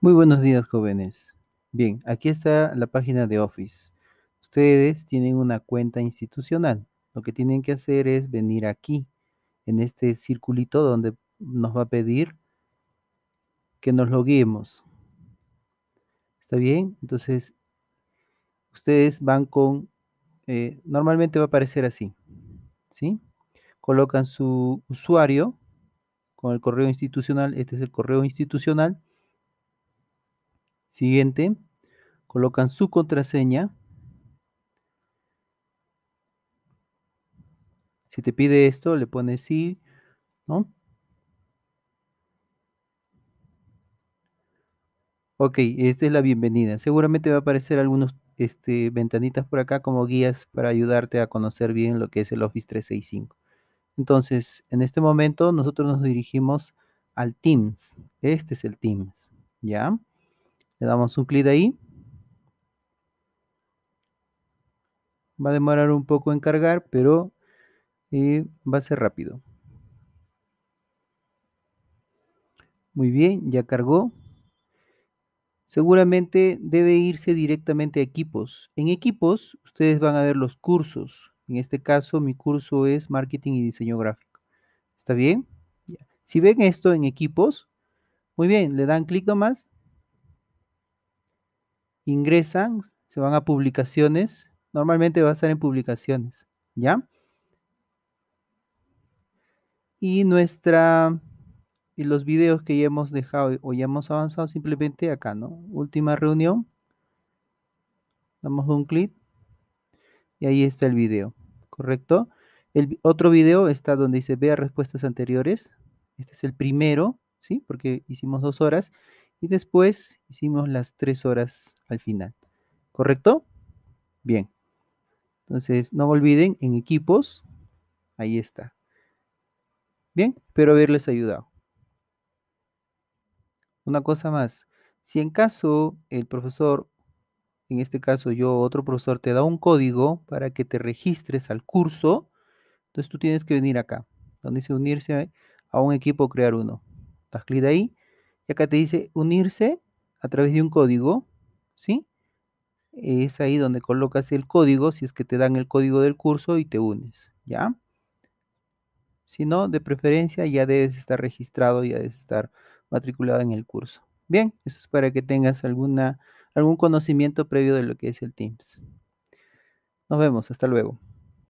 Muy buenos días, jóvenes. Bien, aquí está la página de Office. Ustedes tienen una cuenta institucional. Lo que tienen que hacer es venir aquí, en este circulito donde nos va a pedir que nos loguemos. ¿Está bien? Entonces, ustedes van con... Eh, normalmente va a aparecer así. ¿Sí? Colocan su usuario con el correo institucional. Este es el correo institucional Siguiente, colocan su contraseña. Si te pide esto, le pones sí, ¿no? Ok, esta es la bienvenida. Seguramente va a aparecer algunos este, ventanitas por acá como guías para ayudarte a conocer bien lo que es el Office 365. Entonces, en este momento nosotros nos dirigimos al Teams. Este es el Teams, ¿ya? Le damos un clic ahí. Va a demorar un poco en cargar, pero eh, va a ser rápido. Muy bien, ya cargó. Seguramente debe irse directamente a equipos. En equipos, ustedes van a ver los cursos. En este caso, mi curso es marketing y diseño gráfico. ¿Está bien? Si ven esto en equipos, muy bien, le dan clic nomás ingresan, se van a publicaciones, normalmente va a estar en publicaciones, ¿ya? Y nuestra y los videos que ya hemos dejado o ya hemos avanzado simplemente acá, ¿no? Última reunión. Damos un clic y ahí está el video, ¿correcto? El otro video está donde dice vea respuestas anteriores. Este es el primero, ¿sí? Porque hicimos dos horas y después hicimos las tres horas al final. ¿Correcto? Bien. Entonces, no olviden, en equipos, ahí está. Bien, espero haberles ayudado. Una cosa más, si en caso el profesor, en este caso yo, otro profesor, te da un código para que te registres al curso, entonces tú tienes que venir acá, donde dice unirse a un equipo, o crear uno. Das clic ahí y acá te dice unirse a través de un código, ¿sí? Es ahí donde colocas el código, si es que te dan el código del curso y te unes, ¿ya? Si no, de preferencia ya debes estar registrado, ya debes estar matriculado en el curso. Bien, eso es para que tengas alguna, algún conocimiento previo de lo que es el Teams. Nos vemos, hasta luego.